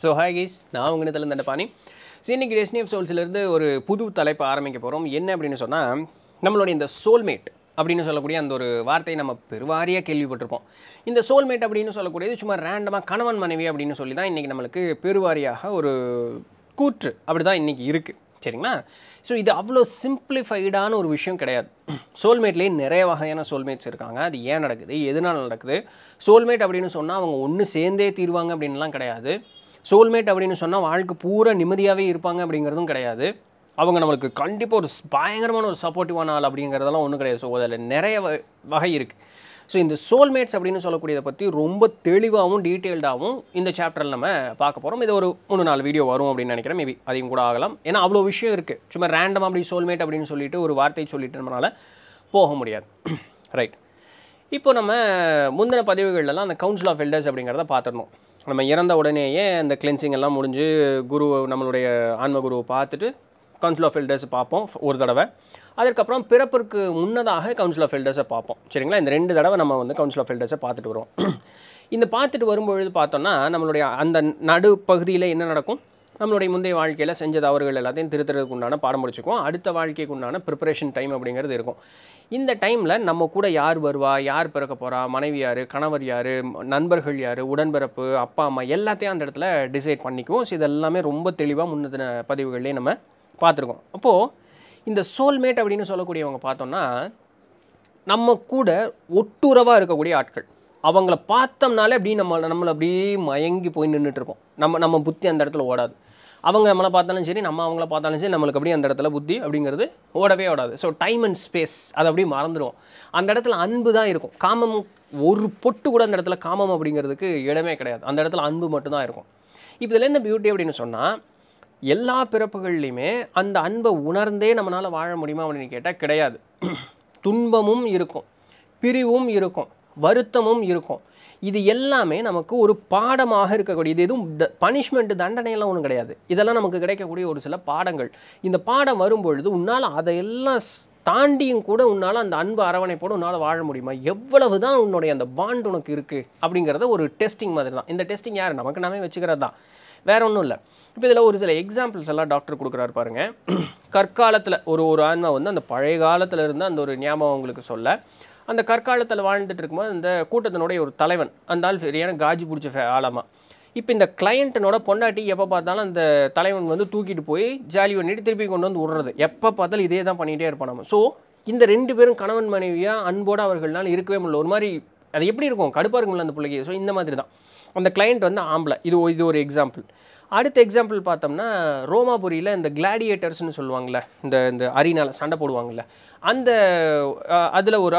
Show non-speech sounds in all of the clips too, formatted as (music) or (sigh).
so hi keys நான் உங்கள் இதில் தண்டபாணி ஸோ இன்றைக்கி டெஸ்னி ஆஃப் சோல்ஸ்லேருந்து ஒரு புது தலைப்பை ஆரம்பிக்க போகிறோம் என்ன அப்படின்னு சொன்னால் நம்மளுடைய இந்த சோல்மேட் அப்படின்னு சொல்லக்கூடிய அந்த ஒரு வார்த்தையை நம்ம பெருவாரியாக கேள்விப்பட்டிருப்போம் இந்த சோல்மேட் அப்படின்னு சொல்லக்கூடியது சும்மா ரேண்டமாக கணவன் மனைவி அப்படின்னு சொல்லி தான் இன்றைக்கி நம்மளுக்கு பெருவாரியாக ஒரு கூற்று அப்படி தான் இன்றைக்கி இருக்குது சரிங்களா ஸோ இது அவ்வளோ சிம்பிளிஃபைடான ஒரு விஷயம் கிடையாது சோல்மேட்லேயே நிறைய வகையான சோல்மேட்ஸ் இருக்காங்க அது ஏன் நடக்குது எதனால் நடக்குது சோல்மேட் அப்படின்னு சொன்னால் அவங்க ஒன்று சேர்ந்தே தீர்வாங்க அப்படின்லாம் கிடையாது சோல்மேட் அப்படின்னு சொன்னால் வாழ்க்கை பூரா நிம்மதியாகவே இருப்பாங்க அப்படிங்கிறதும் கிடையாது அவங்க நம்மளுக்கு கண்டிப்பாக ஒரு பயங்கரமான ஒரு சப்போர்ட்டிவான ஆள் அப்படிங்கிறதெல்லாம் ஒன்றும் கிடையாது ஸோ அதில் நிறைய வகை இருக்குது ஸோ இந்த சோல்மேட்ஸ் அப்படின்னு சொல்லக்கூடியதை பற்றி ரொம்ப தெளிவாகவும் டீட்டெயில்டாகவும் இந்த சாப்டரில் நம்ம பார்க்க போகிறோம் இது ஒரு மூணு நாலு வீடியோ வரும் அப்படின்னு நினைக்கிறேன் மேபி அதையும் கூட ஆகலாம் ஏன்னா அவ்வளோ விஷயம் இருக்குது சும்மா ரேண்டம் அப்படி சோல்மேட் அப்படின்னு சொல்லிட்டு ஒரு வார்த்தை சொல்லிட்டு நம்மளால் போக முடியாது ரைட் (clears throat) இப்போ நம்ம முந்தின பதிவுகள்லாம் அந்த கவுன்சில் ஆஃப் எல்டர்ஸ் அப்படிங்கிறத பார்த்துருந்தோம் நம்ம இறந்த உடனேயே அந்த கிளென்சிங் எல்லாம் முடிஞ்சு குரு நம்மளுடைய ஆன்ம குருவை பார்த்துட்டு கவுன்சில் ஆஃப் எல்டர்ஸ் பார்ப்போம் ஒரு தடவை அதுக்கப்புறம் பிறப்பிற்கு முன்னதாக கவுன்சில் ஆஃப் எல்டர்ஸை பார்ப்போம் சரிங்களா இந்த ரெண்டு தடவை நம்ம வந்து கவுன்சில் ஆஃப் எல்டர்ஸை பார்த்துட்டு வரோம் (clears throat) இந்த பார்த்துட்டு வரும்பொழுது பார்த்தோன்னா நம்மளுடைய அந்த நடு பகுதியில் என்ன நடக்கும் நம்மளுடைய முந்தைய வாழ்க்கையில் செஞ்ச தவறுகள் எல்லாத்தையும் திருத்துறதுக்கு உண்டான பாடம் முடிச்சுக்கும் அடுத்த வாழ்க்கைக்கு உண்டான ப்ரிப்பரேஷன் டைம் அப்படிங்கிறது இருக்கும் இந்த டைமில் நம்ம கூட யார் வருவா யார் பிறக்க போகிறா மனைவி யார் கணவர் யார் நண்பர்கள் யார் உடன்பிறப்பு அப்பா அம்மா எல்லாத்தையும் அந்த இடத்துல டிசைட் பண்ணிக்குவோம் ஸோ இதெல்லாமே ரொம்ப தெளிவாக முன்னதின பதிவுகள்லேயே நம்ம பார்த்துருக்கோம் அப்போது இந்த சோல்மேட் அப்படின்னு சொல்லக்கூடியவங்க பார்த்தோம்னா நம்ம கூட ஒட்டுறவாக இருக்கக்கூடிய ஆட்கள் அவங்கள பார்த்தோம்னாலே அப்படி நம்ம நம்மளை அப்படியே மயங்கி போய் நின்றுட்டுருக்கோம் நம்ம நம்ம புத்தி அந்த இடத்துல ஓடாது அவங்க நம்மளை பார்த்தாலும் சரி நம்ம அவங்கள பார்த்தாலும் சரி நம்மளுக்கு அப்படியே அந்த இடத்துல புத்தி அப்படிங்கிறது ஓடவே ஓடாது ஸோ டைம் அண்ட் ஸ்பேஸ் அதை அப்படியே மறந்துடுவோம் அந்த இடத்துல அன்பு தான் இருக்கும் காமம் ஒரு பொட்டு கூட அந்த இடத்துல காமம் அப்படிங்கிறதுக்கு இடமே கிடையாது அந்த இடத்துல அன்பு மட்டும்தான் இருக்கும் இப்போ இதில் என்ன பியூட்டி அப்படின்னு சொன்னால் எல்லா பிறப்புகள்லையுமே அந்த அன்பை உணர்ந்தே நம்மளால் வாழ முடியுமா அப்படின்னு கேட்டால் கிடையாது (clears throat) துன்பமும் இருக்கும் பிரிவும் இருக்கும் வருத்தமும் இருக்கும் இது எல்லாமே நமக்கு ஒரு பாடமாக இருக்கக்கூடிய இது எதுவும் பனிஷ்மெண்ட் தண்டனையெல்லாம் ஒன்றும் கிடையாது இதெல்லாம் நமக்கு கிடைக்கக்கூடிய ஒரு சில பாடங்கள் இந்த பாடம் வரும்பொழுது உன்னால் அதையெல்லாம் தாண்டியும் கூட உன்னால் அந்த அன்பு அரவணைப்போடு உன்னால் வாழ முடியுமா எவ்வளவு தான் உன்னுடைய அந்த பாண்ட் உனக்கு இருக்குது அப்படிங்கிறத ஒரு டெஸ்டிங் மாதிரி தான் இந்த டெஸ்டிங் யார் நமக்கு நாமே வச்சுக்கிறது தான் வேற ஒன்றும் இல்லை இப்போ இதில் ஒரு சில எக்ஸாம்பிள்ஸ் எல்லாம் டாக்டர் கொடுக்குறாரு பாருங்கள் (clears throat) கற்காலத்தில் ஒரு ஒரு ஆன்மா வந்து அந்த பழைய காலத்தில் இருந்து அந்த ஒரு ஞாபகம் உங்களுக்கு சொல்ல அந்த கற்காலத்தில் வாழ்ந்துட்டு இருக்கும்போது அந்த கூட்டத்தினுடைய ஒரு தலைவன் அந்த ஆள் சரியான காஜி பிடிச்ச ஆளாமா இப்போ இந்த கிளையண்ட்டனோட பொண்டாட்டி எப்போ பார்த்தாலும் அந்த தலைவன் வந்து தூக்கிட்டு போய் ஜாலி பண்ணிட்டு திருப்பி கொண்டு வந்து விடுறது எப்போ பார்த்தாலும் இதே தான் பண்ணிகிட்டே இருப்பான் நம்ம ஸோ இந்த ரெண்டு பேரும் கணவன் மனைவியாக அன்போடு அவர்களால் இருக்கவே முடியல ஒரு மாதிரி அது எப்படி இருக்கும் கடுப்பாக இருக்குங்களா அந்த பிள்ளைக்கு ஸோ இந்த மாதிரி தான் அந்த கிளையண்ட் வந்து ஆம்பளை இது இது ஒரு எக்ஸாம்பிள் அடுத்த எக்ஸாம்பிள் பார்த்தோம்னா ரோமாபுரியில் இந்த கிளாடியேட்டர்ஸ்னு சொல்லுவாங்கள்ல இந்த இந்த அரினால் சண்டை போடுவாங்கள்ல அந்த அதில் ஒரு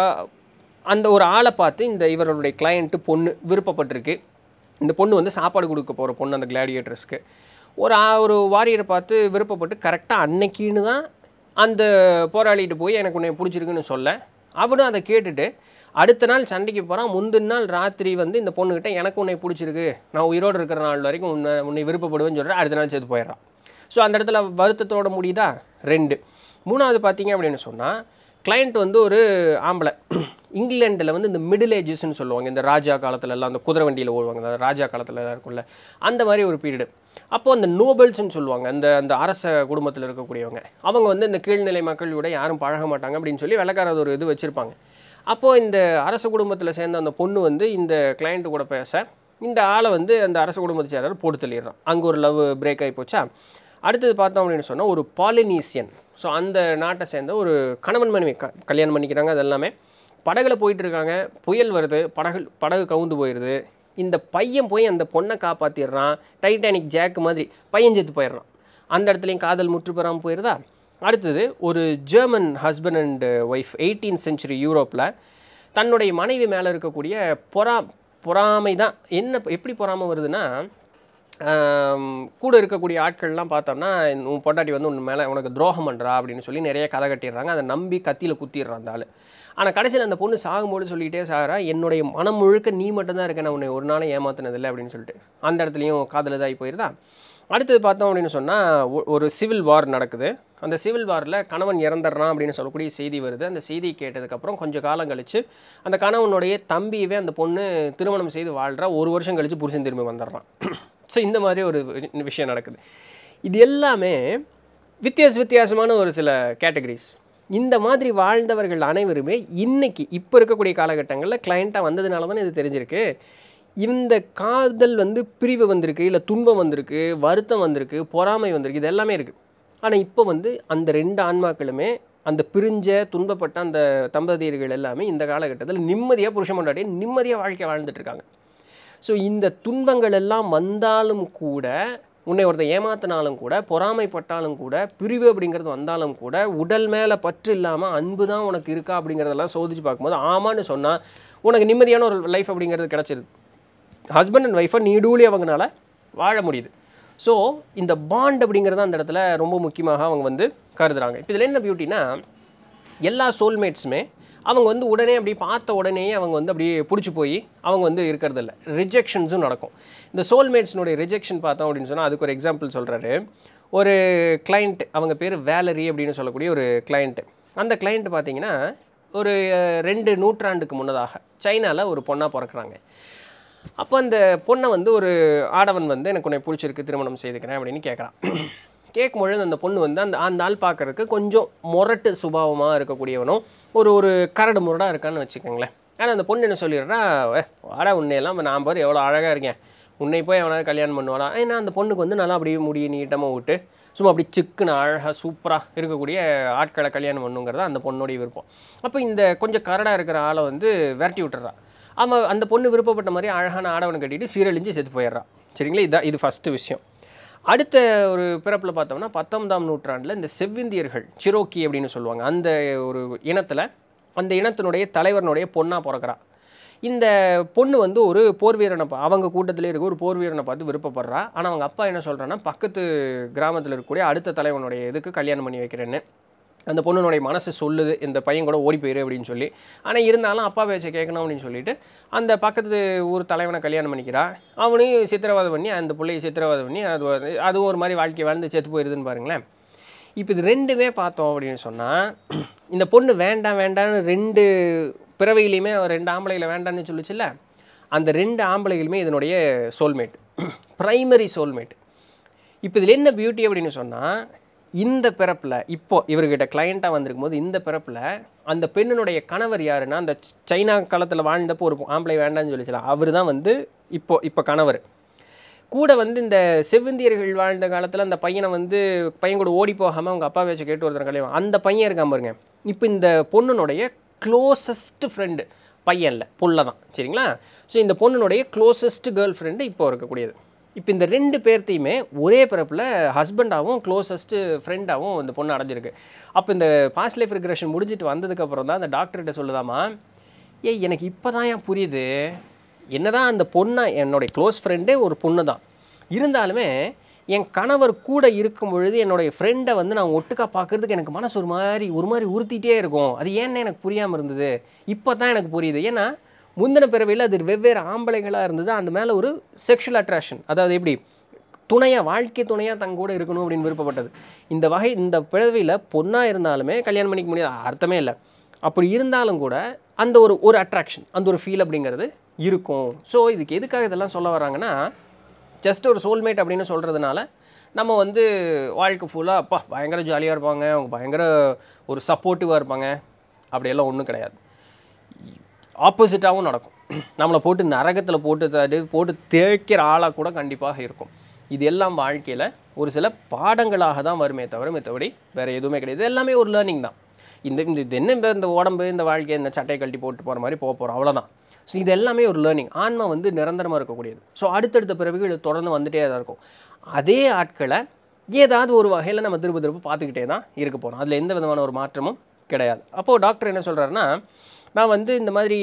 அந்த ஒரு ஆளை பார்த்து இந்த இவருடைய கிளையண்ட்டு பொண்ணு விருப்பப்பட்டிருக்கு இந்த பொண்ணு வந்து சாப்பாடு கொடுக்க போகிற பொண்ணு அந்த கிளாடியேட்டர்ஸ்க்கு ஒரு ஒரு வாரியரை பார்த்து விருப்பப்பட்டு கரெக்டாக அன்னைக்குன்னு தான் அந்த போராளிகிட்டு போய் எனக்கு உன்னை பிடிச்சிருக்குன்னு சொல்ல அவனும் அதை கேட்டுட்டு அடுத்த நாள் சண்டைக்கு போகிறான் முந்தின நாள் ராத்திரி வந்து இந்த பொண்ணுக்கிட்ட எனக்கு உன்னை பிடிச்சிருக்கு நான் உயிரோடு இருக்கிற நாள் வரைக்கும் உன்னை உன்னை விருப்பப்படுவேன்னு சொல்கிறேன் அடுத்த நாள் சேர்த்து போயிடுறான் ஸோ அந்த இடத்துல வருத்தத்தோட முடியுதா ரெண்டு மூணாவது பார்த்தீங்க அப்படின்னு சொன்னால் கிளைண்ட் வந்து ஒரு ஆம்பளை இங்கிலாண்டில் வந்து இந்த மிடில் ஏஜஸ்ன்னு சொல்லுவாங்க இந்த ராஜா காலத்துலலாம் அந்த குதிரை வண்டியில் ஓடுவாங்க அந்த ராஜா எல்லாம் இருக்கும்ல அந்த மாதிரி ஒரு பீரியடு அப்போது அந்த நோபல்ஸ்ன்னு சொல்லுவாங்க அந்த அந்த அரச குடும்பத்தில் இருக்கக்கூடியவங்க அவங்க வந்து இந்த கீழ்நிலை மக்கள் கூட யாரும் பழக மாட்டாங்க அப்படின்னு சொல்லி வெள்ளக்காரது ஒரு இது வச்சுருப்பாங்க அப்போது இந்த அரச குடும்பத்தில் சேர்ந்த அந்த பொண்ணு வந்து இந்த கிளைண்ட்டு கூட பேச இந்த ஆளை வந்து அந்த அரச குடும்பத்தை சேர்ந்த போட்டு தள்ளிடுறான் அங்கே ஒரு லவ் பிரேக் ஆகி போச்சா அடுத்தது பார்த்தோம் அப்படின்னு சொன்னால் ஒரு பாலினீசியன் ஸோ அந்த நாட்டை சேர்ந்த ஒரு கணவன் மனைவி க கல்யாணம் பண்ணிக்கிறாங்க அதெல்லாமே எல்லாமே படகுல போயிட்டுருக்காங்க புயல் வருது படகு படகு கவுந்து போயிடுது இந்த பையன் போய் அந்த பொண்ணை காப்பாற்றிடுறான் டைட்டானிக் ஜாக் மாதிரி பையன் செத்து போயிடுறான் அந்த இடத்துலையும் காதல் முற்றுப்பெறாமல் போயிடுதா அடுத்தது ஒரு German husband and wife eighteen century யூரோப்பில் தன்னுடைய மனைவி மேலே இருக்கக்கூடிய பொறா பொறாமை தான் என்ன எப்படி பொறாமை வருதுன்னா கூட இருக்கக்கூடிய ஆட்கள்லாம் பார்த்தோம்னா உன் பொண்டாட்டி வந்து உன் மேலே உனக்கு துரோகம் பண்ணுறா அப்படின்னு சொல்லி நிறைய கதை கட்டிடுறாங்க அதை நம்பி கத்தியில் குத்திடுறான் அந்த ஆள் ஆனால் கடைசியில் அந்த பொண்ணு சாகும்போது சொல்லிகிட்டே சாகிறா என்னுடைய மனம் முழுக்க நீ மட்டும்தான் இருக்கேன் நான் உன்னை ஒரு நாளும் ஏமாத்தினதில்லை அப்படின்னு சொல்லிட்டு அந்த இடத்துலையும் காதலதாகி இதாகி போயிருந்தா அடுத்தது பார்த்தோம் அப்படின்னு சொன்னால் ஒரு சிவில் வார் நடக்குது அந்த சிவில் வாரில் கணவன் இறந்துடுறான் அப்படின்னு சொல்லக்கூடிய செய்தி வருது அந்த செய்தி கேட்டதுக்கப்புறம் கொஞ்சம் காலம் கழித்து அந்த கணவனுடைய தம்பியவே அந்த பொண்ணு திருமணம் செய்து வாழ்கிற ஒரு வருஷம் கழித்து புருஷன் திரும்பி வந்துடுறான் ஸோ இந்த மாதிரி ஒரு விஷயம் நடக்குது இது எல்லாமே வித்தியாச வித்தியாசமான ஒரு சில கேட்டகரிஸ் இந்த மாதிரி வாழ்ந்தவர்கள் அனைவருமே இன்றைக்கி இப்போ இருக்கக்கூடிய காலகட்டங்களில் கிளைண்ட்டாக வந்ததுனால தானே இது தெரிஞ்சிருக்கு இந்த காதல் வந்து பிரிவு வந்திருக்கு இல்லை துன்பம் வந்திருக்கு வருத்தம் வந்திருக்கு பொறாமை வந்திருக்கு இது எல்லாமே இருக்குது ஆனால் இப்போ வந்து அந்த ரெண்டு ஆன்மாக்களுமே அந்த பிரிஞ்ச துன்பப்பட்ட அந்த தம்பதியர்கள் எல்லாமே இந்த காலகட்டத்தில் நிம்மதியாக புருஷ மண்டாடிய நிம்மதியாக வாழ்க்கை வாழ்ந்துட்டுருக்காங்க ஸோ இந்த துன்பங்கள் எல்லாம் வந்தாலும் கூட உன்னை ஒருத்தர் ஏமாத்தினாலும் கூட பொறாமைப்பட்டாலும் கூட பிரிவு அப்படிங்கிறது வந்தாலும் கூட உடல் மேலே பற்று இல்லாமல் அன்பு தான் உனக்கு இருக்கா அப்படிங்கிறதெல்லாம் சோதிச்சு பார்க்கும்போது ஆமான்னு சொன்னால் உனக்கு நிம்மதியான ஒரு லைஃப் அப்படிங்கிறது கிடச்சிருது ஹஸ்பண்ட் அண்ட் ஒய்ஃபை நீடூலி அவங்கனால வாழ முடியுது ஸோ இந்த பாண்ட் அப்படிங்கிறது அந்த இடத்துல ரொம்ப முக்கியமாக அவங்க வந்து கருதுகிறாங்க இப்போ இதில் என்ன பியூட்டின்னா எல்லா சோல்மேட்ஸுமே அவங்க வந்து உடனே அப்படி பார்த்த உடனேயே அவங்க வந்து அப்படியே பிடிச்சி போய் அவங்க வந்து இருக்கிறதில்ல ரிஜெக்ஷன்ஸும் நடக்கும் இந்த சோல்மேட்ஸினுடைய ரிஜெக்ஷன் பார்த்தோம் அப்படின்னு சொன்னால் அதுக்கு ஒரு எக்ஸாம்பிள் சொல்கிறாரு ஒரு கிளைண்ட் அவங்க பேர் வேலரி அப்படின்னு சொல்லக்கூடிய ஒரு கிளைண்ட்டு அந்த கிளைண்ட் பார்த்தீங்கன்னா ஒரு ரெண்டு நூற்றாண்டுக்கு முன்னதாக சைனாவில் ஒரு பொண்ணாக பிறக்கிறாங்க அப்போ அந்த பொண்ணை வந்து ஒரு ஆடவன் வந்து எனக்கு உன்னை பிடிச்சிருக்கு திருமணம் செய்துக்கிறேன் அப்படின்னு கேட்குறான் கேட்கும்பொழுது அந்த பொண்ணு வந்து அந்த அந்த ஆள் பார்க்குறதுக்கு கொஞ்சம் முரட்டு சுபாவமாக இருக்கக்கூடியவனும் ஒரு ஒரு கரடு முரடாக இருக்கான்னு வச்சுக்கோங்களேன் ஆனால் அந்த பொண்ணு என்ன சொல்லிடுறா ஆடா உன்னையெல்லாம் நான் பாரு எவ்வளோ அழகாக இருக்கேன் உன்னை போய் எவனாவது கல்யாணம் பண்ணுவாளா ஏன்னா அந்த பொண்ணுக்கு வந்து நல்லா அப்படியே முடிய நீட்டமாக விட்டு சும்மா அப்படி சிக்குன்னு அழகாக சூப்பராக இருக்கக்கூடிய ஆட்களை கல்யாணம் பண்ணுங்கிறதா அந்த பொண்ணுடைய விருப்பம் அப்போ இந்த கொஞ்சம் கரடாக இருக்கிற ஆளை வந்து விரட்டி விட்டுறா ஆமாம் அந்த பொண்ணு விருப்பப்பட்ட மாதிரி அழகான ஆடவனை கட்டிட்டு சீரழிஞ்சு செத்து போயிடுறான் சரிங்களா இதான் இது ஃபஸ்ட்டு விஷயம் அடுத்த ஒரு பிறப்பில் பார்த்தோம்னா பத்தொன்பதாம் நூற்றாண்டில் இந்த செவ்விந்தியர்கள் சிரோக்கி அப்படின்னு சொல்லுவாங்க அந்த ஒரு இனத்தில் அந்த இனத்தினுடைய தலைவரனுடைய பொண்ணாக பிறக்கிறா இந்த பொண்ணு வந்து ஒரு போர் வீரனை அவங்க கூட்டத்திலே இருக்க ஒரு போர் வீரனை பார்த்து விருப்பப்படுறா ஆனால் அவங்க அப்பா என்ன சொல்கிறான்னா பக்கத்து கிராமத்தில் இருக்கக்கூடிய அடுத்த தலைவனுடைய இதுக்கு கல்யாணம் பண்ணி வைக்கிறேன்னு அந்த பொண்ணுனுடைய மனசு சொல்லுது இந்த பையன் கூட ஓடி போயிரு அப்படின்னு சொல்லி ஆனால் இருந்தாலும் அப்பா பேச்சை கேட்கணும் அப்படின்னு சொல்லிட்டு அந்த பக்கத்து ஊர் தலைவனை கல்யாணம் பண்ணிக்கிறான் அவனையும் சித்திரவாதம் பண்ணி அந்த பிள்ளையை சித்திரவாதம் பண்ணி அது அது ஒரு மாதிரி வாழ்க்கை வாழ்ந்து செத்து போயிடுதுன்னு பாருங்களேன் இப்போ இது ரெண்டுமே பார்த்தோம் அப்படின்னு சொன்னால் இந்த பொண்ணு வேண்டாம் வேண்டாம்னு ரெண்டு பிறவையிலையுமே ரெண்டு ஆம்பளைகளை வேண்டாம்னு சொல்லிச்சுல்ல அந்த ரெண்டு ஆம்பளைகளுமே இதனுடைய சோல்மேட் ப்ரைமரி சோல்மேட் இப்போ இதில் என்ன பியூட்டி அப்படின்னு சொன்னால் இந்த பிறப்பில் இப்போது இவர்கிட்ட கிளையண்ட்டாக வந்திருக்கும் போது இந்த பிறப்பில் அந்த பெண்ணினுடைய கணவர் யாருன்னா அந்த சைனா காலத்தில் வாழ்ந்தப்போ ஒரு ஆம்பளை வேண்டாம்னு சொல்லிச்சலாம் அவர் தான் வந்து இப்போ இப்போ கணவர் கூட வந்து இந்த செவ்விந்தியர்கள் வாழ்ந்த காலத்தில் அந்த பையனை வந்து பையன் கூட ஓடி போகாமல் அவங்க அப்பா வச்சு கேட்டு ஒருத்தர் கல்யாணம் அந்த பையன் இருக்காம பாருங்க இப்போ இந்த பொண்ணுனுடைய க்ளோசஸ்ட் ஃப்ரெண்டு பையன் இல்லை பொண்ணை தான் சரிங்களா ஸோ இந்த பொண்ணுனுடைய க்ளோசஸ்ட் கேர்ள் ஃப்ரெண்டு இப்போ இருக்கக்கூடியது இப்போ இந்த ரெண்டு பேர்த்தையுமே ஒரே பிறப்பில் ஹஸ்பண்டாகவும் க்ளோசஸ்ட்டு ஃப்ரெண்டாகவும் இந்த பொண்ணு அடைஞ்சிருக்கு அப்போ இந்த பாஸ்ட் லைஃப் ரிக்ரெஷன் முடிஞ்சிட்டு வந்ததுக்கப்புறம் தான் அந்த டாக்டர்கிட்ட சொல்லுதாமா ஏய் எனக்கு இப்போ தான் ஏன் புரியுது என்ன தான் அந்த பொண்ணை என்னுடைய க்ளோஸ் ஃப்ரெண்டே ஒரு பொண்ணு தான் இருந்தாலுமே என் கணவர் கூட இருக்கும் பொழுது என்னுடைய ஃப்ரெண்டை வந்து நான் ஒட்டுக்கா பார்க்குறதுக்கு எனக்கு மனசு ஒரு மாதிரி ஒரு மாதிரி உறுத்திட்டே இருக்கும் அது ஏன்னு எனக்கு புரியாமல் இருந்தது இப்போ தான் எனக்கு புரியுது ஏன்னா முந்தின பிறவையில் அது வெவ்வேறு ஆம்பளைகளாக இருந்தது அந்த மேலே ஒரு செக்ஷுவல் அட்ராக்ஷன் அதாவது எப்படி துணையாக வாழ்க்கை துணையாக தங்க கூட இருக்கணும் அப்படின்னு விருப்பப்பட்டது இந்த வகை இந்த பிறவியில் பொண்ணாக இருந்தாலுமே கல்யாணம் பண்ணிக்க முடியாது அர்த்தமே இல்லை அப்படி இருந்தாலும் கூட அந்த ஒரு ஒரு அட்ராக்ஷன் அந்த ஒரு ஃபீல் அப்படிங்கிறது இருக்கும் ஸோ இதுக்கு எதுக்காக இதெல்லாம் சொல்ல வராங்கன்னா ஜஸ்ட் ஒரு சோல்மேட் அப்படின்னு சொல்கிறதுனால நம்ம வந்து வாழ்க்கை ஃபுல்லாக அப்பா பயங்கர ஜாலியாக இருப்பாங்க அவங்க பயங்கர ஒரு சப்போர்ட்டிவாக இருப்பாங்க அப்படியெல்லாம் ஒன்றும் கிடையாது ஆப்போசிட்டாகவும் நடக்கும் நம்மளை போட்டு நரகத்தில் போட்டு போட்டு தேய்க்கிற ஆளாக கூட கண்டிப்பாக இருக்கும் இது எல்லாம் வாழ்க்கையில் ஒரு சில பாடங்களாக தான் வருமே தவிர மற்றபடி வேறு எதுவுமே கிடையாது எல்லாமே ஒரு லேர்னிங் தான் இந்த இந்த என்ன இந்த உடம்பு இந்த வாழ்க்கை இந்த சட்டையை கழட்டி போட்டு போகிற மாதிரி போக போகிறோம் அவ்வளோதான் ஸோ இது எல்லாமே ஒரு லேர்னிங் ஆன்மா வந்து நிரந்தரமாக இருக்கக்கூடியது ஸோ அடுத்தடுத்த பிறவிகள் தொடர்ந்து வந்துகிட்டே தான் இருக்கும் அதே ஆட்களை ஏதாவது ஒரு வகையில் நம்ம திருப்பு திருப்பு பார்த்துக்கிட்டே தான் இருக்க போகிறோம் அதில் எந்த விதமான ஒரு மாற்றமும் கிடையாது அப்போது டாக்டர் என்ன சொல்கிறாருன்னா நான் வந்து இந்த மாதிரி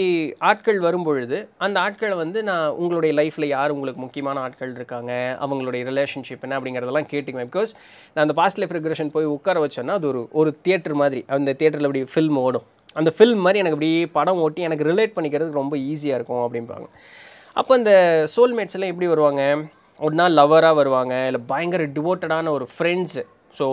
ஆட்கள் வரும்பொழுது அந்த ஆட்களை வந்து நான் உங்களுடைய லைஃப்பில் யார் உங்களுக்கு முக்கியமான ஆட்கள் இருக்காங்க அவங்களுடைய ரிலேஷன்ஷிப் என்ன அப்படிங்கிறதெல்லாம் கேட்டுக்குவேன் பிகாஸ் நான் அந்த பாஸ்ட் லைஃப் ரெக்ரெஷன் போய் உட்கார வச்சேன்னா அது ஒரு ஒரு தியேட்டர் மாதிரி அந்த தியேட்டரில் அப்படி ஃபில்ம் ஓடும் அந்த ஃபில்ம் மாதிரி எனக்கு அப்படியே படம் ஓட்டி எனக்கு ரிலேட் பண்ணிக்கிறது ரொம்ப ஈஸியாக இருக்கும் அப்படிம்பாங்க அப்போ அந்த சோல்மேட்ஸ் எல்லாம் எப்படி வருவாங்க ஒரு நாள் லவராக வருவாங்க இல்லை பயங்கர டிவோட்டடான ஒரு ஃப்ரெண்ட்ஸு ஸோ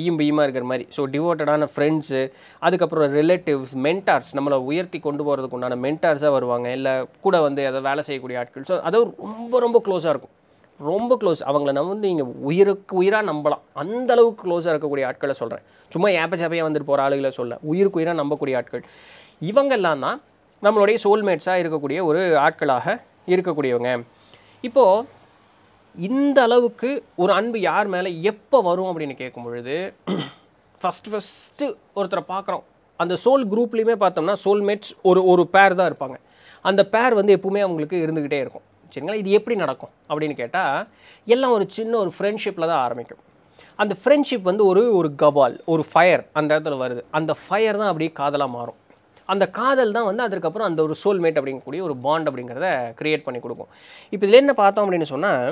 ஈயும் பீயமாக இருக்கிற மாதிரி ஸோ டிவோட்டடான ஃப்ரெண்ட்ஸு அதுக்கப்புறம் ரிலேட்டிவ்ஸ் மென்டார்ஸ் நம்மளை உயர்த்தி கொண்டு போகிறதுக்கு உண்டான மென்டார்ஸாக வருவாங்க இல்லை கூட வந்து அதை வேலை செய்யக்கூடிய ஆட்கள் ஸோ அது ரொம்ப ரொம்ப க்ளோஸாக இருக்கும் ரொம்ப க்ளோஸ் அவங்கள நம்ம வந்து நீங்கள் உயிருக்கு உயிராக நம்பலாம் அந்த அளவுக்கு க்ளோஸாக இருக்கக்கூடிய ஆட்களை சொல்கிறேன் சும்மா ஏப்பச்சேப்பையாக வந்துட்டு போகிற ஆளுகளை சொல்ல உயிருக்கு உயிராக நம்பக்கூடிய ஆட்கள் இவங்கெல்லாம் தான் நம்மளுடைய சோல்மேட்ஸாக இருக்கக்கூடிய ஒரு ஆட்களாக இருக்கக்கூடியவங்க இப்போது இந்த அளவுக்கு ஒரு அன்பு யார் மேலே எப்போ வரும் அப்படின்னு கேட்கும் பொழுது ஃபஸ்ட் ஃபஸ்ட்டு ஒருத்தரை பார்க்குறோம் அந்த சோல் குரூப்லேயுமே பார்த்தோம்னா சோல்மேட்ஸ் ஒரு ஒரு பேர் தான் இருப்பாங்க அந்த பேர் வந்து எப்பவுமே அவங்களுக்கு இருந்துக்கிட்டே இருக்கும் சரிங்களா இது எப்படி நடக்கும் அப்படின்னு கேட்டால் எல்லாம் ஒரு சின்ன ஒரு ஃப்ரெண்ட்ஷிப்பில் தான் ஆரம்பிக்கும் அந்த ஃப்ரெண்ட்ஷிப் வந்து ஒரு ஒரு கபால் ஒரு ஃபயர் அந்த இடத்துல வருது அந்த ஃபயர் தான் அப்படியே காதலாக மாறும் அந்த காதல் தான் வந்து அதுக்கப்புறம் அந்த ஒரு சோல்மேட் அப்படிங்கக்கூடிய ஒரு பாண்ட் அப்படிங்கிறத க்ரியேட் பண்ணி கொடுக்கும் இப்போ இதில் என்ன பார்த்தோம் அப்படின்னு சொன்னால்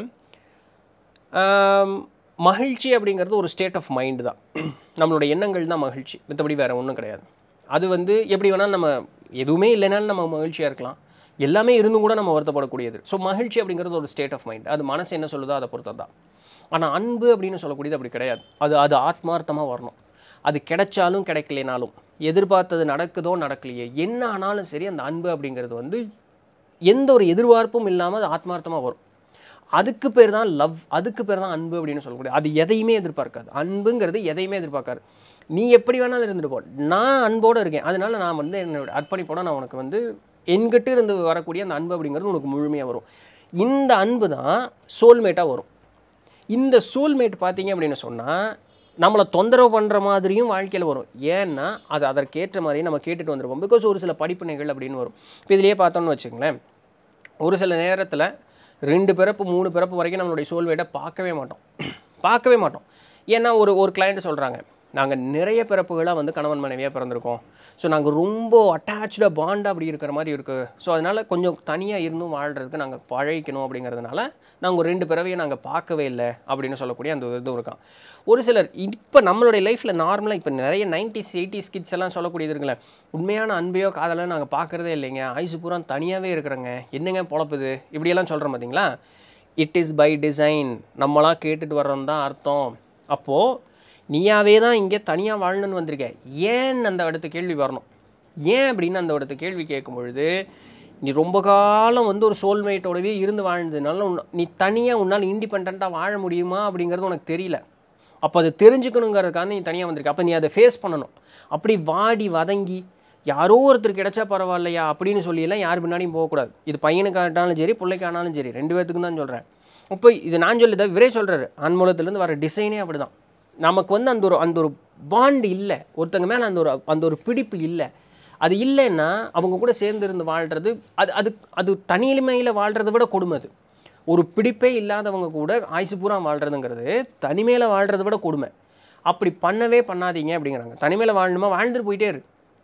மகிழ்ச்சி அப்படிங்கிறது ஒரு ஸ்டேட் ஆஃப் மைண்டு தான் நம்மளோட எண்ணங்கள் தான் மகிழ்ச்சி மற்றபடி வேறு ஒன்றும் கிடையாது அது வந்து எப்படி வேணால் நம்ம எதுவுமே இல்லைனாலும் நம்ம மகிழ்ச்சியாக இருக்கலாம் எல்லாமே இருந்தும் கூட நம்ம வருத்தப்படக்கூடியது ஸோ மகிழ்ச்சி அப்படிங்கிறது ஒரு ஸ்டேட் ஆஃப் மைண்ட் அது மனசு என்ன சொல்லுதோ அதை பொறுத்தது தான் ஆனால் அன்பு அப்படின்னு சொல்லக்கூடியது அப்படி கிடையாது அது அது ஆத்மார்த்தமாக வரணும் அது கிடைச்சாலும் கிடைக்கலனாலும் எதிர்பார்த்தது நடக்குதோ நடக்கலையே என்ன ஆனாலும் சரி அந்த அன்பு அப்படிங்கிறது வந்து எந்த ஒரு எதிர்பார்ப்பும் இல்லாமல் அது ஆத்மார்த்தமாக வரும் அதுக்கு பேர் தான் லவ் அதுக்கு பேர் தான் அன்பு அப்படின்னு சொல்லக்கூடிய அது எதையுமே எதிர்பார்க்காது அன்புங்கிறது எதையுமே எதிர்பார்க்காது நீ எப்படி வேணாலும் இருந்துட்டு போ நான் அன்போடு இருக்கேன் அதனால நான் வந்து என்னோட அர்ப்பணிப்போட நான் உனக்கு வந்து என்கிட்ட இருந்து வரக்கூடிய அந்த அன்பு அப்படிங்கிறது உனக்கு முழுமையாக வரும் இந்த அன்பு தான் சோல்மேட்டாக வரும் இந்த சோல்மேட் பார்த்தீங்க அப்படின்னு சொன்னால் நம்மளை தொந்தரவு பண்ணுற மாதிரியும் வாழ்க்கையில் வரும் ஏன்னா அது அதற்கேற்ற மாதிரியும் நம்ம கேட்டுட்டு வந்துருப்போம் பிகாஸ் ஒரு சில படிப்பினைகள் அப்படின்னு வரும் இப்போ இதிலேயே பார்த்தோம்னு வச்சுக்கங்களேன் ஒரு சில நேரத்தில் ரெண்டு பிறப்பு மூணு பிறப்பு வரைக்கும் நம்மளுடைய சோல்வேட்டை பார்க்கவே மாட்டோம் பார்க்கவே மாட்டோம் ஏன்னா ஒரு ஒரு கிளைண்ட்டு சொல்கிறாங்க நாங்கள் நிறைய பிறப்புகளாக வந்து கணவன் மனைவியாக பிறந்திருக்கோம் ஸோ நாங்கள் ரொம்ப அட்டாச்சாக பாண்டாக அப்படி இருக்கிற மாதிரி இருக்குது ஸோ அதனால் கொஞ்சம் தனியாக இருந்தும் வாழ்கிறதுக்கு நாங்கள் பழகிக்கணும் அப்படிங்கிறதுனால நாங்கள் ரெண்டு பிறவையை நாங்கள் பார்க்கவே இல்லை அப்படின்னு சொல்லக்கூடிய அந்த இதுவும் இருக்கான் ஒரு சிலர் இப்போ நம்மளுடைய லைஃப்பில் நார்மலாக இப்போ நிறைய நைன்டிஸ் எயிட்டிஸ் கிட்ஸ் எல்லாம் சொல்லக்கூடியது இருக்குல்ல உண்மையான அன்பையோ காதலோ நாங்கள் பார்க்குறதே இல்லைங்க ஆயுசு பூரா தனியாகவே இருக்கிறங்க என்னங்க பொழப்புது இப்படியெல்லாம் சொல்கிறோம் பார்த்தீங்களா இட் இஸ் பை டிசைன் நம்மளாம் கேட்டுட்டு வர்றோம் தான் அர்த்தம் அப்போது நீயாவே தான் இங்கே தனியாக வாழணும்னு வந்திருக்க ஏன் அந்த இடத்த கேள்வி வரணும் ஏன் அப்படின்னு அந்த இடத்த கேள்வி கேட்கும் பொழுது நீ ரொம்ப காலம் வந்து ஒரு சோல்மேட்டோடவே இருந்து வாழ்ந்ததுனால நீ தனியாக உன்னால் இண்டிபெண்ட்டாக வாழ முடியுமா அப்படிங்கிறது உனக்கு தெரியல அப்போ அதை தெரிஞ்சுக்கணுங்கிறதுக்காக நீ தனியாக வந்திருக்க அப்போ நீ அதை ஃபேஸ் பண்ணணும் அப்படி வாடி வதங்கி யாரோ ஒருத்தர் கிடைச்சா பரவாயில்லையா அப்படின்னு சொல்லியெல்லாம் யார் பின்னாடியும் போகக்கூடாது இது பையனுக்காகட்டாலும் சரி பிள்ளைக்கானாலும் சரி ரெண்டு பேர்த்துக்கும் தான் சொல்கிறேன் இப்போ இது நான் தான் விரை சொல்கிறாரு ஆண்மூலத்துலேருந்து வர டிசைனே அப்படி தான் நமக்கு வந்து அந்த ஒரு அந்த ஒரு பாண்டு இல்லை ஒருத்தங்க மேலே அந்த ஒரு அந்த ஒரு பிடிப்பு இல்லை அது இல்லைன்னா அவங்க கூட சேர்ந்து இருந்து வாழ்கிறது அது அது அது தனியிலுமையில் வாழ்கிறத விட கொடுமை அது ஒரு பிடிப்பே இல்லாதவங்க கூட ஆயுசு பூரா வாழ்கிறதுங்கிறது தனிமையில் வாழ்கிறத விட கொடுமை அப்படி பண்ணவே பண்ணாதீங்க அப்படிங்கிறாங்க தனிமையில் வாழணுமா வாழ்ந்துட்டு போயிட்டே இரு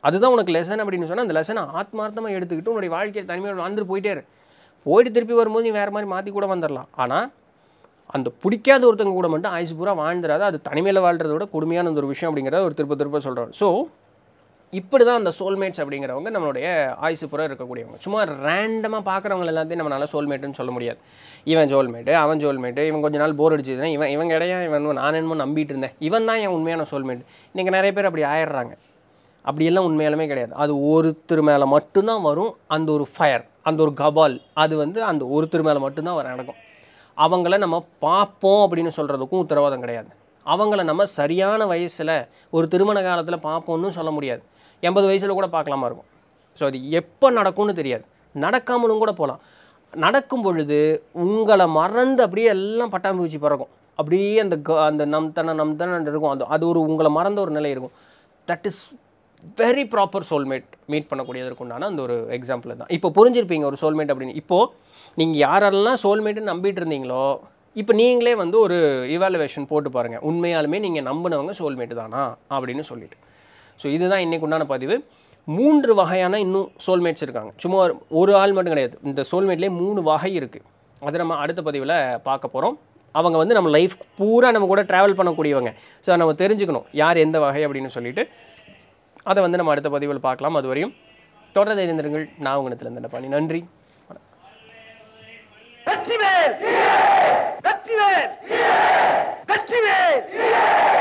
அதுதான் உனக்கு லெசன் அப்படின்னு சொன்னால் அந்த லெசனை ஆத்மார்த்தமாக எடுத்துக்கிட்டு உன்னுடைய வாழ்க்கையை தனிமையில் வாழ்ந்துட்டு போயிட்டே இரு போயிட்டு திருப்பி வரும்போது நீ வேறு மாதிரி மாற்றி கூட வந்துடலாம் ஆனால் அந்த பிடிக்காத ஒருத்தவங்க கூட மட்டும் ஆயுசு பூரா வாழ்ந்துடாது அது தனிமையில் விட கொடுமையான ஒரு விஷயம் அப்படிங்கிறத ஒரு திருப்ப திருப்ப சொல்கிறார் ஸோ இப்படி தான் அந்த சோல்மேட்ஸ் அப்படிங்கிறவங்க நம்மளுடைய ஆயுசு பூரா இருக்கக்கூடியவங்க சும்மா ரேண்டமாக பார்க்குறவங்க எல்லாத்தையும் நம்மளால் சோல்மேட்டுன்னு சொல்ல முடியாது இவன் சோல்மேட்டு அவன் சோல்மேட்டு இவன் கொஞ்ச நாள் போர் அடிச்சதுன்னா இவன் இவன் இடையா இவன் நான் என்னமோ நம்பிட்டு இருந்தேன் இவன் தான் என் உண்மையான சோல்மேட் இன்றைக்கி நிறைய பேர் அப்படி ஆயிடுறாங்க அப்படியெல்லாம் உண்மையாலுமே கிடையாது அது ஒருத்தர் மேலே மட்டும்தான் வரும் அந்த ஒரு ஃபயர் அந்த ஒரு கபால் அது வந்து அந்த ஒருத்தர் மேலே மட்டும்தான் வர நடக்கும் அவங்கள நம்ம பார்ப்போம் அப்படின்னு சொல்கிறதுக்கும் உத்தரவாதம் கிடையாது அவங்கள நம்ம சரியான வயசில் ஒரு திருமண காலத்தில் பார்ப்போம்னு சொல்ல முடியாது எண்பது வயசில் கூட பார்க்கலாமா இருக்கும் ஸோ அது எப்போ நடக்கும்னு தெரியாது நடக்காமலும் கூட போகலாம் நடக்கும் பொழுது உங்களை மறந்து அப்படியே எல்லாம் பட்டாம்பு வச்சு பிறக்கும் அப்படியே அந்த அந்த நம் தன நம் தன இருக்கும் அது அது ஒரு உங்களை மறந்த ஒரு நிலை இருக்கும் that is very proper soulmate meet பண்ணக்கூடியதற்கு உண்டான அந்த ஒரு எக்ஸாம்பிள் தான் இப்போ புரிஞ்சிருப்பீங்க ஒரு சோல்மேட் அப்படின்னு இப்போது நீங்கள் யாரெல்லாம் சோல்மேட்டுன்னு நம்பிட்டு இருந்தீங்களோ இப்போ நீங்களே வந்து ஒரு இவாலுவேஷன் போட்டு பாருங்கள் உண்மையாலுமே நீங்கள் நம்பினவங்க சோல்மேட்டு தானா அப்படின்னு சொல்லிட்டு ஸோ இதுதான் இன்றைக்கு உண்டான பதிவு மூன்று வகையான இன்னும் சோல்மேட்ஸ் இருக்காங்க சும்மா ஒரு ஆள் மட்டும் கிடையாது இந்த சோல்மேட்லேயே மூணு வகை இருக்குது அதை நம்ம அடுத்த பதிவில் பார்க்க போகிறோம் அவங்க வந்து நம்ம லைஃப் பூரா நம்ம கூட ட்ராவல் பண்ணக்கூடியவங்க ஸோ நம்ம தெரிஞ்சுக்கணும் யார் எந்த வகை அப்படின்னு சொல்லிட்டு அதை வந்து நம்ம அடுத்த பதிவில் பார்க்கலாம் அதுவரையும் தொடர்ந்து இருந்திருங்கள் நான் உங்களிடத்தில் இந்த பண்ணி நன்றி வேர் கட்சி வேர்